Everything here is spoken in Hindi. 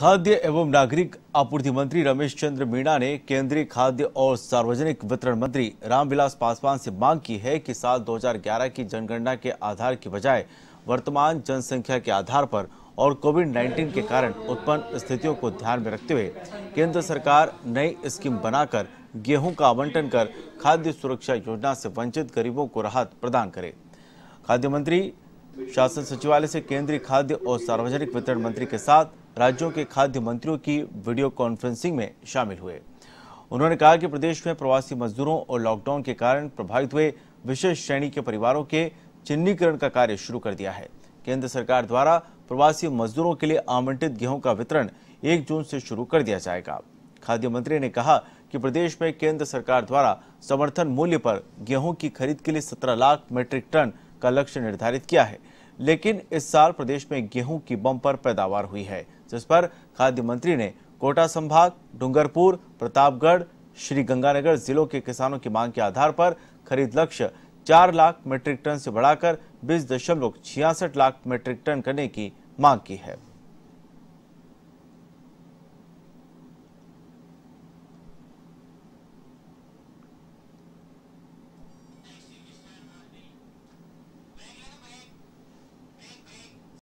खाद्य एवं नागरिक आपूर्ति मंत्री रमेश चंद्र मीणा ने केंद्रीय खाद्य और सार्वजनिक वितरण मंत्री रामविलास पासवान से मांग की है कि साल 2011 की जनगणना के आधार की बजाय वर्तमान जनसंख्या के आधार पर और कोविड 19 के कारण उत्पन्न स्थितियों को ध्यान में रखते हुए केंद्र सरकार नई स्कीम बनाकर गेहूं का आवंटन कर खाद्य सुरक्षा योजना से वंचित गरीबों को राहत प्रदान करे खाद्य मंत्री शासन सचिवालय से केंद्रीय खाद्य और सार्वजनिक वितरण मंत्री के साथ राज्यों के खाद्य मंत्रियों की वीडियो कॉन्फ्रेंसिंग में शामिल हुए उन्होंने कहा कि प्रदेश में प्रवासी मजदूरों और लॉकडाउन के कारण प्रभावित हुए विशेष श्रेणी के परिवारों के चिन्हीकरण का कार्य शुरू कर दिया है केंद्र सरकार द्वारा प्रवासी मजदूरों के लिए आवंटित गेहूं का वितरण एक जून से शुरू कर दिया जाएगा खाद्य मंत्री ने कहा कि प्रदेश में केंद्र सरकार द्वारा समर्थन मूल्य पर गेहूं की खरीद के लिए 17 लाख मेट्रिक टन का लक्ष्य निर्धारित किया है लेकिन इस साल प्रदेश में गेहूं की पर पैदावार हुई है जिस पर खाद्य मंत्री ने कोटा संभाग डूंगरपुर प्रतापगढ़ श्री गंगानगर जिलों के किसानों की मांग के आधार पर खरीद लक्ष्य चार लाख मीट्रिक टन से बढ़ाकर बीस दशमलव छियासठ लाख मीट्रिक टन करने की मांग की है